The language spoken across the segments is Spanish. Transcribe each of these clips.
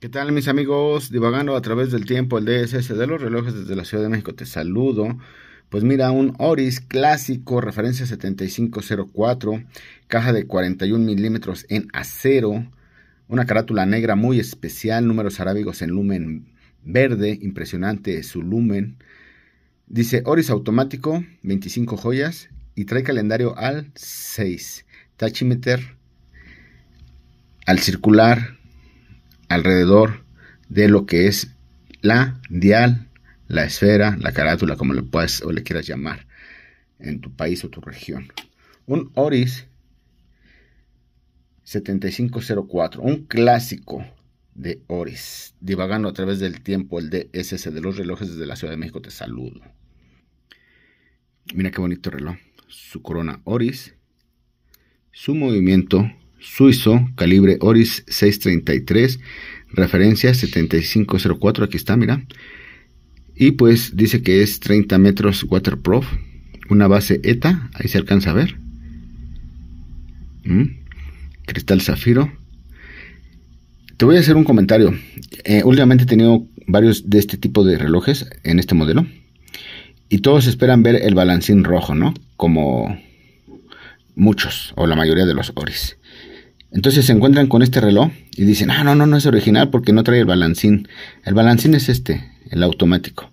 ¿Qué tal mis amigos? Divagando a través del tiempo, el DSS de los relojes desde la Ciudad de México, te saludo. Pues mira, un Oris clásico, referencia 7504, caja de 41 milímetros en acero, una carátula negra muy especial, números arábigos en lumen verde, impresionante su lumen. Dice Oris automático, 25 joyas y trae calendario al 6, tachimeter al circular alrededor de lo que es la dial, la esfera, la carátula, como le puedas o le quieras llamar en tu país o tu región. Un Oris 7504, un clásico de Oris, divagando a través del tiempo, el DSS de los relojes desde la Ciudad de México, te saludo. Mira qué bonito reloj, su corona Oris, su movimiento suizo, calibre Oris 633, referencia 7504, aquí está, mira. Y pues dice que es 30 metros waterproof, una base ETA, ahí se alcanza a ver. Mm, cristal zafiro. Te voy a hacer un comentario. Eh, últimamente he tenido varios de este tipo de relojes en este modelo. Y todos esperan ver el balancín rojo, ¿no? Como muchos o la mayoría de los Oris. Entonces se encuentran con este reloj y dicen, ah, no, no, no es original porque no trae el balancín. El balancín es este, el automático.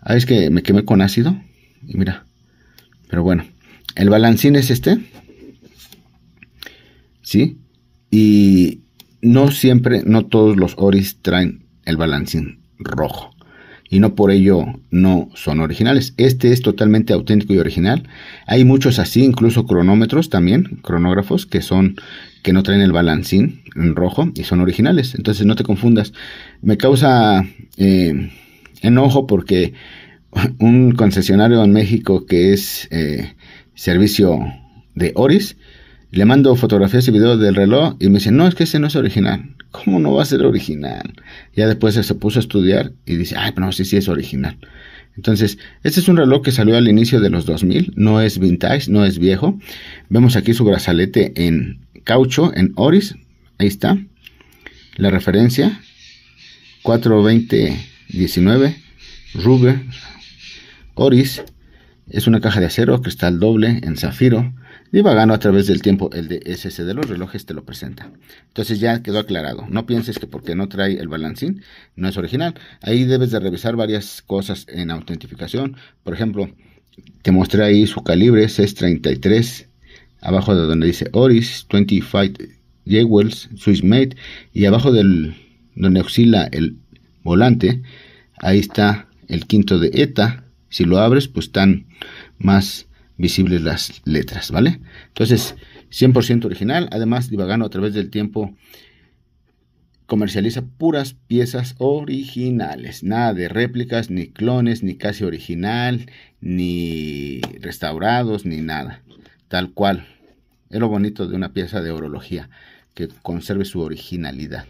Ah, es que me quemé con ácido. Y mira, pero bueno, el balancín es este. ¿Sí? Y no siempre, no todos los oris traen el balancín rojo y no por ello no son originales. Este es totalmente auténtico y original. Hay muchos así, incluso cronómetros también, cronógrafos que son que no traen el balancín en rojo y son originales. Entonces no te confundas. Me causa eh, enojo porque un concesionario en México que es eh, servicio de Oris le mando fotografías y videos del reloj y me dice, no, es que ese no es original. ¿Cómo no va a ser original? Ya después se puso a estudiar y dice, ay, pero no, sí, sí es original. Entonces, este es un reloj que salió al inicio de los 2000, no es vintage, no es viejo. Vemos aquí su brazalete en caucho, en oris, ahí está. La referencia, 42019, Ruger, oris, es una caja de acero, cristal doble, en zafiro, Y divagando a través del tiempo el DSS de los relojes te lo presenta. Entonces ya quedó aclarado. No pienses que porque no trae el balancín no es original. Ahí debes de revisar varias cosas en autentificación. Por ejemplo, te mostré ahí su calibre, es 33, abajo de donde dice Oris, 25 Jewels, Swiss Made, y abajo del donde oscila el volante, ahí está el quinto de ETA, si lo abres, pues están más visibles las letras, ¿vale? Entonces, 100% original. Además, Divagano a través del tiempo comercializa puras piezas originales, nada de réplicas, ni clones, ni casi original, ni restaurados, ni nada. Tal cual. Es lo bonito de una pieza de orología, que conserve su originalidad.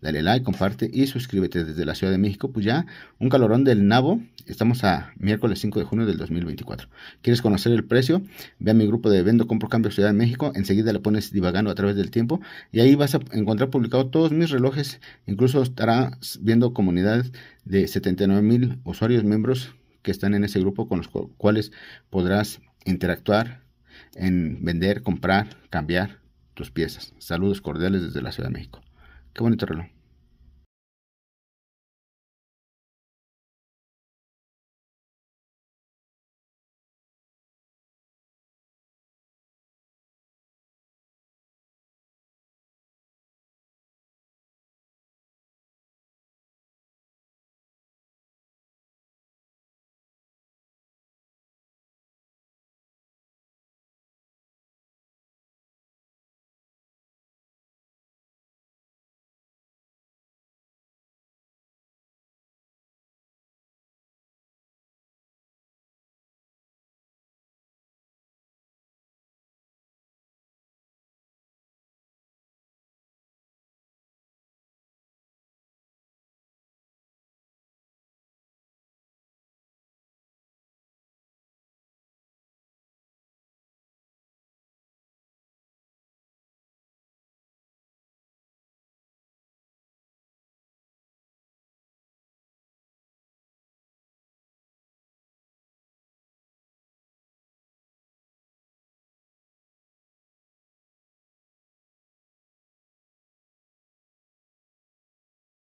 Dale like, comparte y suscríbete desde la Ciudad de México. Pues ya, un calorón del nabo. Estamos a miércoles 5 de junio del 2024. ¿Quieres conocer el precio? Ve a mi grupo de Vendo, Compro, Cambio Ciudad de México. Enseguida le pones divagando a través del tiempo y ahí vas a encontrar publicados todos mis relojes. Incluso estarás viendo comunidades de 79 mil usuarios miembros que están en ese grupo con los cuales podrás interactuar en vender, comprar, cambiar tus piezas. Saludos cordiales desde la Ciudad de México. Qué bonito reloj.